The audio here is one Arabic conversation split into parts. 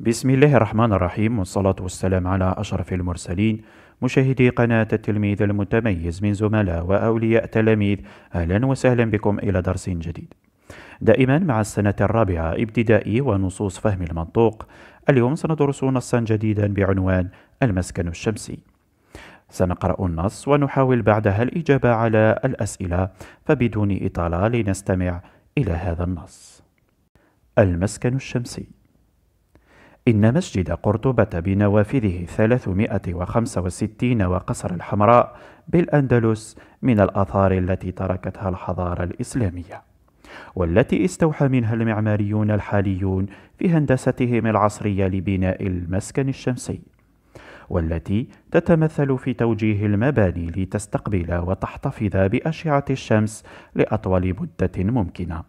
بسم الله الرحمن الرحيم والصلاة والسلام على أشرف المرسلين مشاهدي قناة التلميذ المتميز من زملاء وأولياء تلاميذ أهلا وسهلا بكم إلى درس جديد دائما مع السنة الرابعة ابتدائي ونصوص فهم المنطوق اليوم سندرس نصا جديدا بعنوان المسكن الشمسي سنقرأ النص ونحاول بعدها الإجابة على الأسئلة فبدون إطالة لنستمع إلى هذا النص المسكن الشمسي إن مسجد قرطبة بنوافذه 365 وقصر الحمراء بالأندلس من الآثار التي تركتها الحضارة الإسلامية والتي استوحى منها المعماريون الحاليون في هندستهم العصرية لبناء المسكن الشمسي والتي تتمثل في توجيه المباني لتستقبل وتحتفظ بأشعة الشمس لأطول مدة ممكنة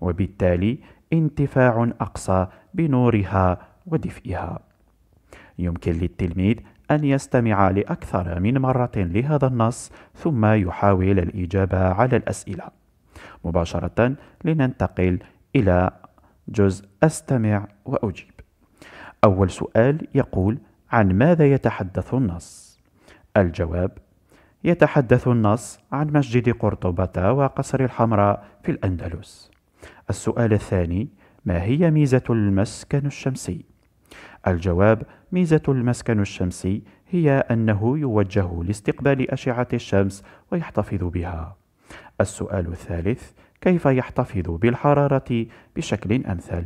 وبالتالي انتفاع أقصى بنورها ودفئها يمكن للتلميذ أن يستمع لأكثر من مرة لهذا النص ثم يحاول الإجابة على الأسئلة. مباشرة لننتقل إلى جزء أستمع وأجيب. أول سؤال يقول: عن ماذا يتحدث النص؟ الجواب: يتحدث النص عن مسجد قرطبة وقصر الحمراء في الأندلس. السؤال الثاني: ما هي ميزة المسكن الشمسي؟ الجواب ميزة المسكن الشمسي هي أنه يوجه لاستقبال أشعة الشمس ويحتفظ بها. السؤال الثالث: كيف يحتفظ بالحرارة بشكل أمثل؟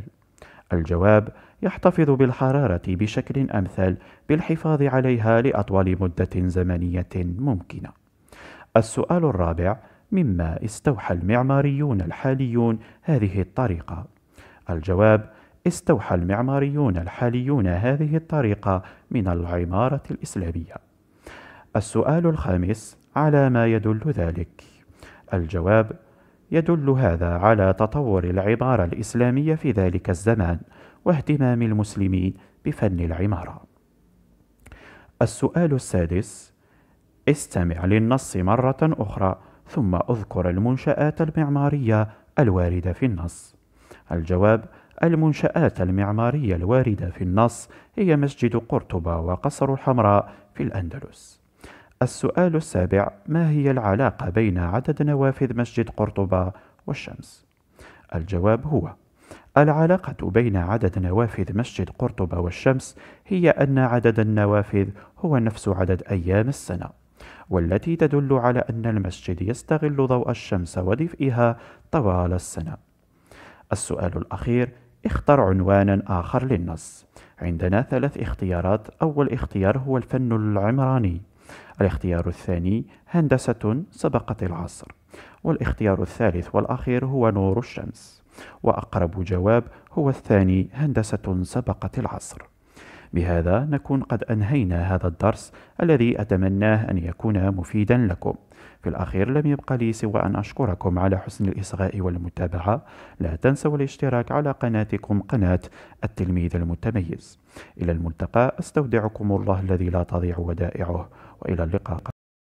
الجواب: يحتفظ بالحرارة بشكل أمثل بالحفاظ عليها لأطول مدة زمنية ممكنة. السؤال الرابع: مما استوحى المعماريون الحاليون هذه الطريقة؟ الجواب: استوحى المعماريون الحاليون هذه الطريقة من العمارة الإسلامية. السؤال الخامس: على ما يدل ذلك؟ الجواب: يدل هذا على تطور العمارة الإسلامية في ذلك الزمان، واهتمام المسلمين بفن العمارة. السؤال السادس: استمع للنص مرة أخرى ثم اذكر المنشآت المعمارية الواردة في النص. الجواب: المنشآت المعمارية الواردة في النص هي مسجد قرطبة وقصر الحمراء في الأندلس. السؤال السابع: ما هي العلاقة بين عدد نوافذ مسجد قرطبة والشمس؟ الجواب هو: العلاقة بين عدد نوافذ مسجد قرطبة والشمس هي أن عدد النوافذ هو نفس عدد أيام السنة، والتي تدل على أن المسجد يستغل ضوء الشمس ودفئها طوال السنة. السؤال الأخير: اختر عنوانا آخر للنص عندنا ثلاث اختيارات أول اختيار هو الفن العمراني الاختيار الثاني هندسة سبقت العصر والاختيار الثالث والأخير هو نور الشمس وأقرب جواب هو الثاني هندسة سبقت العصر بهذا نكون قد أنهينا هذا الدرس الذي أتمناه أن يكون مفيدا لكم في الأخير لم يبقى لي سوى أن أشكركم على حسن الإصغاء والمتابعة لا تنسوا الاشتراك على قناتكم قناة التلميذ المتميز إلى الملتقى أستودعكم الله الذي لا تضيع ودائعه وإلى اللقاء